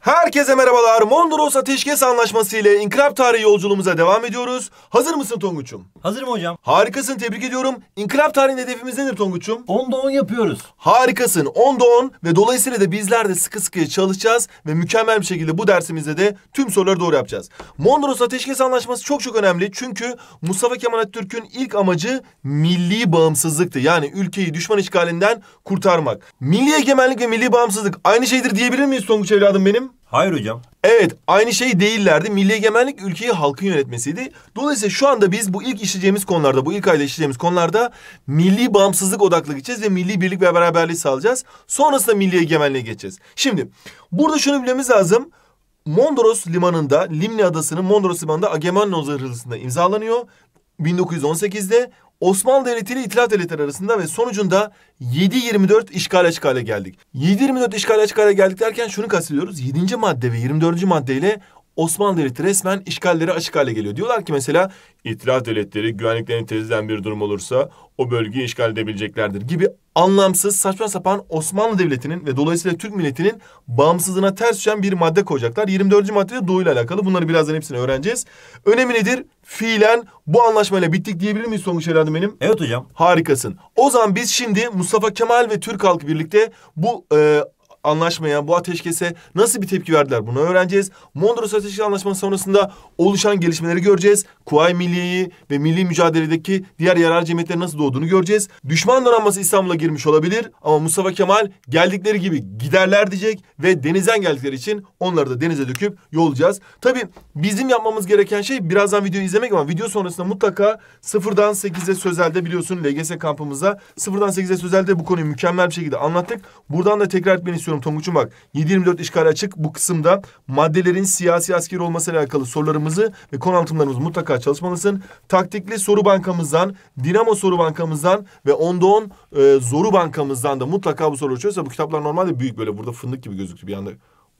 Herkese merhabalar. Mondros Ateşkes Anlaşması ile İnkılap Tarihi yolculuğumuza devam ediyoruz. Hazır mısın Tonguç'um? Hazırım hocam. Harikasın tebrik ediyorum. İnkılap Tarihi hedefimiz nedir Tonguç'um? 10'da 10 yapıyoruz. Harikasın 10'da 10 ve dolayısıyla da bizler de sıkı sıkıya çalışacağız ve mükemmel bir şekilde bu dersimizde de tüm soruları doğru yapacağız. Mondros Ateşkes Anlaşması çok çok önemli çünkü Mustafa Kemal Atatürk'ün ilk amacı milli bağımsızlıktı. Yani ülkeyi düşman işgalinden kurtarmak. Milli egemenlik ve milli bağımsızlık aynı şeydir diyebilir miyiz Tonguç evladım benim? Hayır hocam. Evet aynı şey değillerdi. Milli egemenlik ülkeyi halkın yönetmesiydi. Dolayısıyla şu anda biz bu ilk işleyeceğimiz konularda, bu ilk ayda işleyeceğimiz konularda milli bağımsızlık odaklı gideceğiz ve milli birlik ve beraberliği sağlayacağız. Sonrasında milli egemenliğe geçeceğiz. Şimdi burada şunu bilmemiz lazım. Mondros limanında, Limni adasının Mondros limanında Agamemnon zırhlısında imzalanıyor. 1918'de Osmanlı Devleti ile İtilaf Devletleri arasında ve sonucunda 7-24 işgale işgale geldik. 7-24 işgale işgale geldik derken şunu kastediyoruz. 7. madde ve 24. maddeyle Osmanlı Devleti resmen işgalleri açık hale geliyor. Diyorlar ki mesela itilaf devletleri güvenliklerini tezilen bir durum olursa o bölgeyi işgal edebileceklerdir gibi anlamsız, saçma sapan Osmanlı Devleti'nin ve dolayısıyla Türk milletinin bağımsızlığına ters düşen bir madde koyacaklar. 24. maddede Doğu ile alakalı. Bunları birazdan hepsini öğreneceğiz. Önemi nedir? Fiilen bu anlaşmayla bittik diyebilir miyiz sonuç Herhalde benim? Evet hocam. Harikasın. O zaman biz şimdi Mustafa Kemal ve Türk halkı birlikte bu e, anlaşmaya, bu ateşkese nasıl bir tepki verdiler bunu öğreneceğiz. Mondros Ateşkes Anlaşması sonrasında oluşan gelişmeleri göreceğiz. Kuvayi Milliye'yi ve milli mücadeledeki diğer yarar cemiyetleri nasıl doğduğunu göreceğiz. Düşman donanması İstanbul'a girmiş olabilir ama Mustafa Kemal geldikleri gibi giderler diyecek ve denizden geldikleri için onları da denize döküp yollayacağız. Tabii bizim yapmamız gereken şey birazdan videoyu izlemek ama video sonrasında mutlaka sıfırdan sekize sözelde biliyorsun LGS kampımıza sıfırdan sekize sözelde bu konuyu mükemmel bir şekilde anlattık. Buradan da tekrar etmeni istiyorum istiyorum Tonguç'um bak. 7 işgal açık bu kısımda maddelerin siyasi askeri olmasıyla alakalı sorularımızı ve konu anlatımlarımızı mutlaka çalışmalısın. Taktikli soru bankamızdan, Dinamo soru bankamızdan ve onda on e, zoru bankamızdan da mutlaka bu soruları çözüyorsa bu kitaplar normalde büyük böyle burada fındık gibi gözüktü bir anda.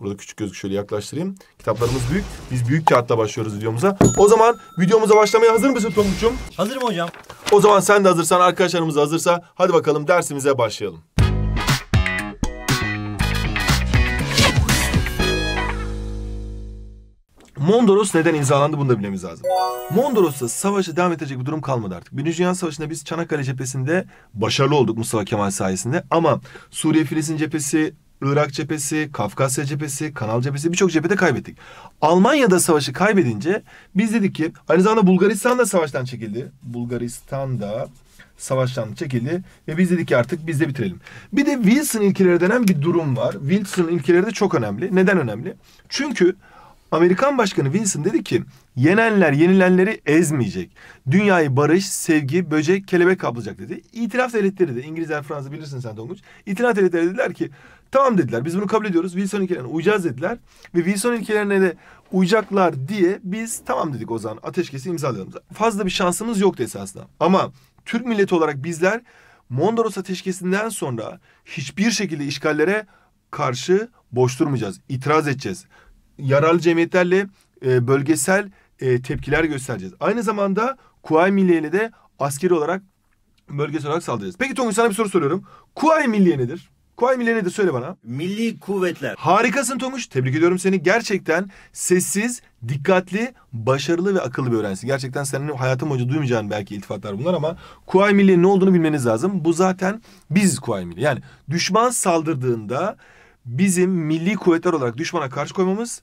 Burada küçük gözük şöyle yaklaştırayım. Kitaplarımız büyük. Biz büyük kağıtla başlıyoruz videomuza. O zaman videomuza başlamaya hazır mısın Tonguç'um? Hazırım hocam. O zaman sen de hazırsan, arkadaşlarımız da hazırsa hadi bakalım dersimize başlayalım. Mondros neden imzalandı bunu da bilmemiz lazım. Mondros'ta savaşı devam edecek bir durum kalmadı artık. Birinci Dünya Savaşı'nda biz Çanakkale cephesinde başarılı olduk Mustafa Kemal sayesinde. Ama Suriye Filistin cephesi, Irak cephesi, Kafkasya cephesi, Kanal cephesi birçok cephede kaybettik. Almanya'da savaşı kaybedince biz dedik ki aynı zamanda Bulgaristan da savaştan çekildi. Bulgaristan da savaştan çekildi ve biz dedik ki artık biz de bitirelim. Bir de Wilson ilkeleri denen bir durum var. Wilson ilkeleri de çok önemli. Neden önemli? Çünkü Amerikan Başkanı Wilson dedi ki yenenler yenilenleri ezmeyecek. Dünyayı barış, sevgi, böcek, kelebek kaplayacak dedi. İtiraf devletleri de İngilizler, Fransa bilirsin sen Tonguç. İtiraf devletleri dediler ki tamam dediler biz bunu kabul ediyoruz. Wilson ülkelerine uyacağız dediler. Ve Wilson ülkelerine de uyacaklar diye biz tamam dedik o zaman ateşkesi imzalayalım. Fazla bir şansımız yoktu esasında. Ama Türk milleti olarak bizler Mondros ateşkesinden sonra hiçbir şekilde işgallere karşı boş durmayacağız. İtiraz edeceğiz yararlı cemiyetlerle e, bölgesel e, tepkiler göstereceğiz. Aynı zamanda Kuvayi Milliye'yle de askeri olarak bölgesel olarak saldıracağız. Peki Tonguç sana bir soru soruyorum. Kuvayi Milliye nedir? Kuvayi Milliye nedir söyle bana. Milli Kuvvetler. Harikasın Tonguç. Tebrik ediyorum seni. Gerçekten sessiz, dikkatli, başarılı ve akıllı bir öğrencisin. Gerçekten senin hayatım boyunca duymayacağın belki iltifatlar bunlar ama Kuvayi Milliye'nin ne olduğunu bilmeniz lazım. Bu zaten biz Kuvayi Milliye. Yani düşman saldırdığında bizim milli kuvvetler olarak düşmana karşı koymamız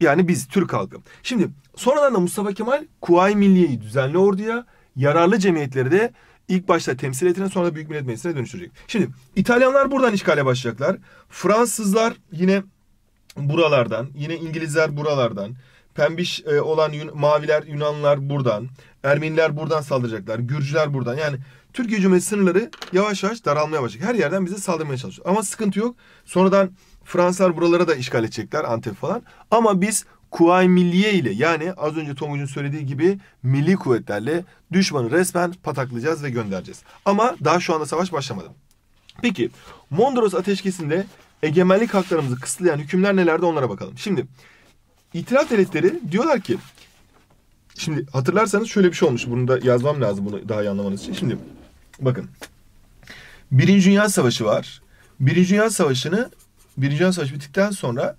yani biz Türk halkı. Şimdi sonradan da Mustafa Kemal Kuvayi Milliye'yi düzenli orduya yararlı cemiyetleri de ilk başta temsil etine sonra da Büyük Millet Meclisi'ne dönüştürecek. Şimdi İtalyanlar buradan işgale başlayacaklar. Fransızlar yine buralardan, yine İngilizler buralardan, pembiş e, olan Yun- maviler Yunanlılar buradan, Ermeniler buradan saldıracaklar, Gürcüler buradan. Yani Türkiye Cumhuriyeti sınırları yavaş yavaş daralmaya başlayacak. Her yerden bize saldırmaya çalışıyor. Ama sıkıntı yok. Sonradan Fransızlar buralara da işgal edecekler Antep falan. Ama biz kuvay Milliye ile yani az önce Tonguç'un söylediği gibi milli kuvvetlerle düşmanı resmen pataklayacağız ve göndereceğiz. Ama daha şu anda savaş başlamadı. Peki Mondros ateşkesinde egemenlik haklarımızı kısıtlayan hükümler nelerdi onlara bakalım. Şimdi itilaf devletleri diyorlar ki Şimdi hatırlarsanız şöyle bir şey olmuş. Bunu da yazmam lazım bunu daha iyi anlamanız için. Şimdi bakın. Birinci Dünya Savaşı var. Birinci Dünya Savaşı'nı Birinci Dünya Savaşı bittikten sonra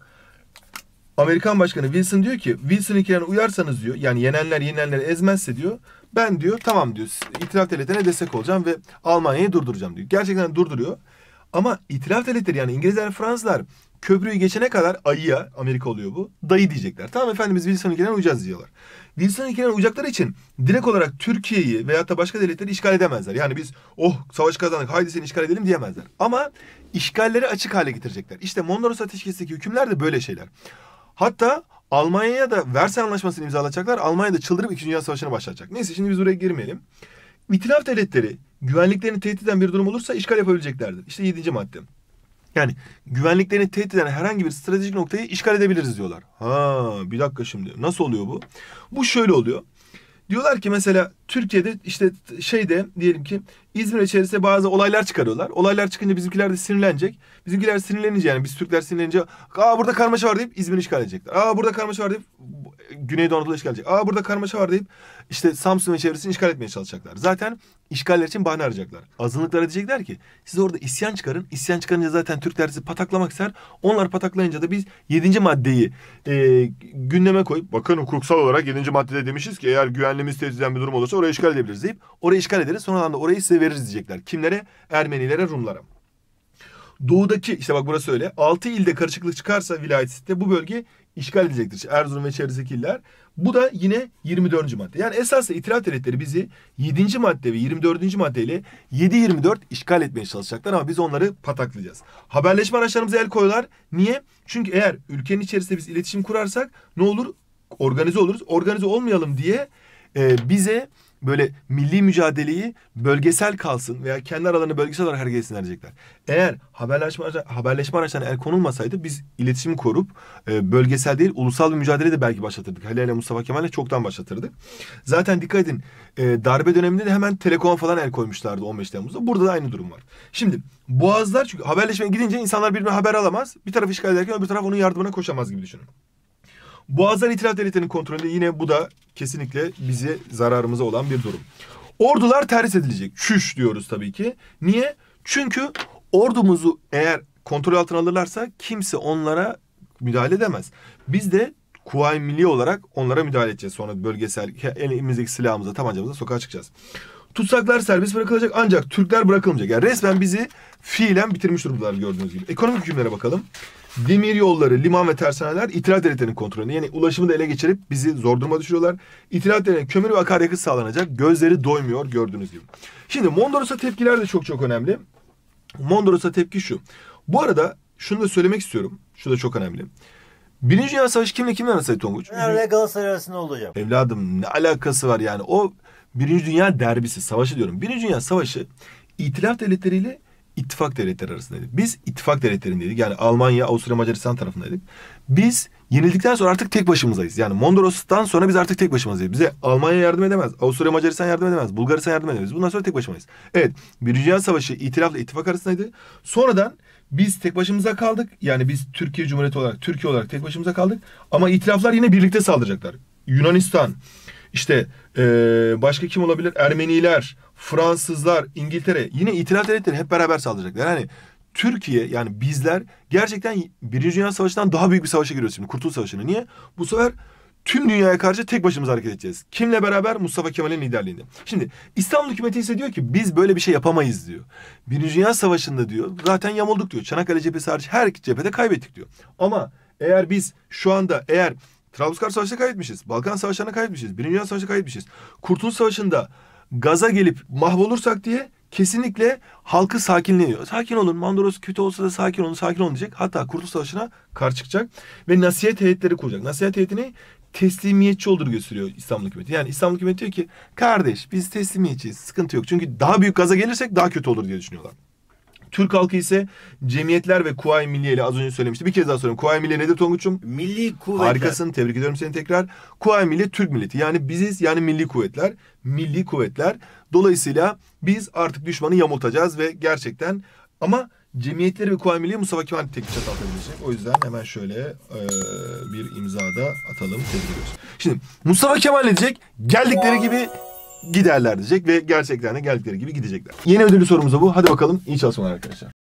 Amerikan Başkanı Wilson diyor ki Wilson'inkilerine uyarsanız diyor yani yenenler yenenleri ezmezse diyor ben diyor tamam diyor itilaf devletlerine destek olacağım ve Almanya'yı durduracağım diyor. Gerçekten durduruyor. Ama itiraf devletleri yani İngilizler Fransızlar köprüyü geçene kadar ayıya Amerika oluyor bu. Dayı diyecekler. Tamam efendimiz Wilson'ınkilerine uyacağız diyorlar. Wilson Wilson'ınkilerine uyacakları için direkt olarak Türkiye'yi veyahut da başka devletleri işgal edemezler. Yani biz oh savaş kazandık haydi seni işgal edelim diyemezler. Ama işgalleri açık hale getirecekler. İşte Mondros Ateşkesi'ndeki hükümler de böyle şeyler. Hatta Almanya'ya da Versay Anlaşması'nı imzalayacaklar. Almanya'da çıldırıp 2. Dünya Savaşı'na başlayacak. Neyse şimdi biz oraya girmeyelim. İtilaf devletleri güvenliklerini tehdit eden bir durum olursa işgal yapabileceklerdir. İşte 7. madde. Yani güvenliklerini tehdit eden herhangi bir stratejik noktayı işgal edebiliriz diyorlar. Ha bir dakika şimdi nasıl oluyor bu? Bu şöyle oluyor. Diyorlar ki mesela Türkiye'de işte şeyde diyelim ki İzmir içerisinde bazı olaylar çıkarıyorlar. Olaylar çıkınca bizimkiler de sinirlenecek. Bizimkiler sinirlenince yani biz Türkler sinirlenince aa burada karmaşa var deyip İzmir'i işgal edecekler. Aa burada karmaşa var deyip Güneydoğu Anadolu işgal edecek. Aa burada karmaşa var deyip işte Samsun ve çevresini işgal etmeye çalışacaklar. Zaten işgaller için bahane arayacaklar. Azınlıklara diyecekler ki siz orada isyan çıkarın. İsyan çıkarınca zaten Türkler sizi pataklamak ister. Onlar pataklayınca da biz 7. maddeyi e, gündeme koyup bakın hukuksal olarak 7. maddede demişiz ki eğer güvenliğimiz tehdit bir durum olursa orayı işgal edebiliriz deyip orayı işgal ederiz. Sonradan da orayı size veririz diyecekler. Kimlere? Ermenilere, Rumlara. Doğudaki işte bak burası öyle. 6 ilde karışıklık çıkarsa vilayet bu bölge işgal edecektir. Erzurum ve çevresindeki iller. Bu da yine 24. madde. Yani esasında itilaf devletleri bizi 7. madde ve 24. maddeyle 7-24 işgal etmeye çalışacaklar ama biz onları pataklayacağız. Haberleşme araçlarımıza el koyuyorlar. Niye? Çünkü eğer ülkenin içerisinde biz iletişim kurarsak ne olur? Organize oluruz. Organize olmayalım diye e, bize böyle milli mücadeleyi bölgesel kalsın veya kendi aralarını bölgesel olarak hareket etsinler diyecekler. Eğer haberleşme, haberleşme araçlarına el konulmasaydı biz iletişimi korup e, bölgesel değil ulusal bir mücadele de belki başlatırdık. Halil ile Mustafa Kemal'le çoktan başlatırdık. Zaten dikkat edin e, darbe döneminde de hemen telekom falan el koymuşlardı 15 Temmuz'da. Burada da aynı durum var. Şimdi boğazlar çünkü haberleşmeye gidince insanlar birbirine haber alamaz. Bir taraf işgal ederken öbür taraf onun yardımına koşamaz gibi düşünün. Boğazdan itilaf devletinin kontrolünde yine bu da kesinlikle bizi zararımıza olan bir durum. Ordular terhis edilecek. Çüş diyoruz tabii ki. Niye? Çünkü ordumuzu eğer kontrol altına alırlarsa kimse onlara müdahale edemez. Biz de kuvayi milli olarak onlara müdahale edeceğiz. Sonra bölgesel elimizdeki silahımıza, tabancamıza sokağa çıkacağız. Tutsaklar serbest bırakılacak ancak Türkler bırakılmayacak. Yani resmen bizi fiilen bitirmiş durumdalar gördüğünüz gibi. Ekonomik hükümlere bakalım. Demir yolları, liman ve tersaneler itilat devletlerinin kontrolünde. Yani ulaşımı da ele geçirip bizi zor duruma düşürüyorlar. İtilat devletine kömür ve akaryakıt sağlanacak. Gözleri doymuyor gördüğünüz gibi. Şimdi Mondros'a tepkiler de çok çok önemli. Mondros'a tepki şu. Bu arada şunu da söylemek istiyorum. Şu da çok önemli. Birinci Dünya Savaşı kimle kimle arasaydı Tonguç? Fener'le Galatasaray arasında oldu hocam. Evladım ne alakası var yani? O Birinci Dünya Derbisi, savaşı diyorum. Birinci Dünya Savaşı İtilaf devletleriyle ittifak devletleri arasındaydık. Biz ittifak devletlerindeydik. Yani Almanya, Avusturya, Macaristan tarafındaydık. Biz yenildikten sonra artık tek başımızdayız. Yani Mondros'tan sonra biz artık tek başımızdayız. Bize Almanya yardım edemez. Avusturya, Macaristan yardım edemez. Bulgaristan yardım edemez. Bundan sonra tek başımayız. Evet. Birinci Dünya Savaşı itilafla ittifak arasındaydı. Sonradan biz tek başımıza kaldık. Yani biz Türkiye Cumhuriyeti olarak, Türkiye olarak tek başımıza kaldık. Ama itilaflar yine birlikte saldıracaklar. Yunanistan, işte e, başka kim olabilir? Ermeniler, Fransızlar, İngiltere yine itilaf devletleri hep beraber saldıracaklar. Yani Türkiye yani bizler gerçekten Birinci Dünya Savaşı'ndan daha büyük bir savaşa giriyoruz şimdi. Kurtuluş Savaşı'na. Niye? Bu sefer tüm dünyaya karşı tek başımıza hareket edeceğiz. Kimle beraber? Mustafa Kemal'in liderliğinde. Şimdi İstanbul hükümeti ise diyor ki biz böyle bir şey yapamayız diyor. Birinci Dünya Savaşı'nda diyor zaten yamulduk diyor. Çanakkale cephesi hariç her cephede kaybettik diyor. Ama eğer biz şu anda eğer Trablusgarp Savaşı'na kaybetmişiz. Balkan Savaşı'na kaybetmişiz. Birinci Dünya Savaşı'na kaybetmişiz. Kurtuluş Savaşı'nda gaza gelip mahvolursak diye kesinlikle halkı sakinliyor. Sakin olun. Mandoros kötü olsa da sakin olun, sakin olun diyecek. Hatta Kurtuluş Savaşı'na kar çıkacak ve nasihat heyetleri kuracak. Nasihat heyetini teslimiyetçi olur gösteriyor İstanbul hükümeti. Yani İstanbul hükümeti diyor ki kardeş biz teslimiyetçiyiz sıkıntı yok. Çünkü daha büyük gaza gelirsek daha kötü olur diye düşünüyorlar. Türk halkı ise cemiyetler ve kuvayi milliye ile az önce söylemiştim. Bir kez daha söyleyeyim. Kuvayi milliye nedir Tonguç'um? Milli kuvvetler. Harikasın. Tebrik ediyorum seni tekrar. Kuvayi milliye Türk milleti. Yani biziz yani milli kuvvetler. Milli kuvvetler. Dolayısıyla biz artık düşmanı yamultacağız ve gerçekten ama cemiyetleri ve kuvayi milliye Mustafa Kemal tek çat atabilecek. O yüzden hemen şöyle e, bir imza da atalım. Tebrik ediyoruz. Şimdi Mustafa Kemal ne diyecek? Geldikleri gibi giderler diyecek ve gerçekten de geldikleri gibi gidecekler. Yeni ödüllü sorumuz da bu. Hadi bakalım iyi çalışmalar arkadaşlar.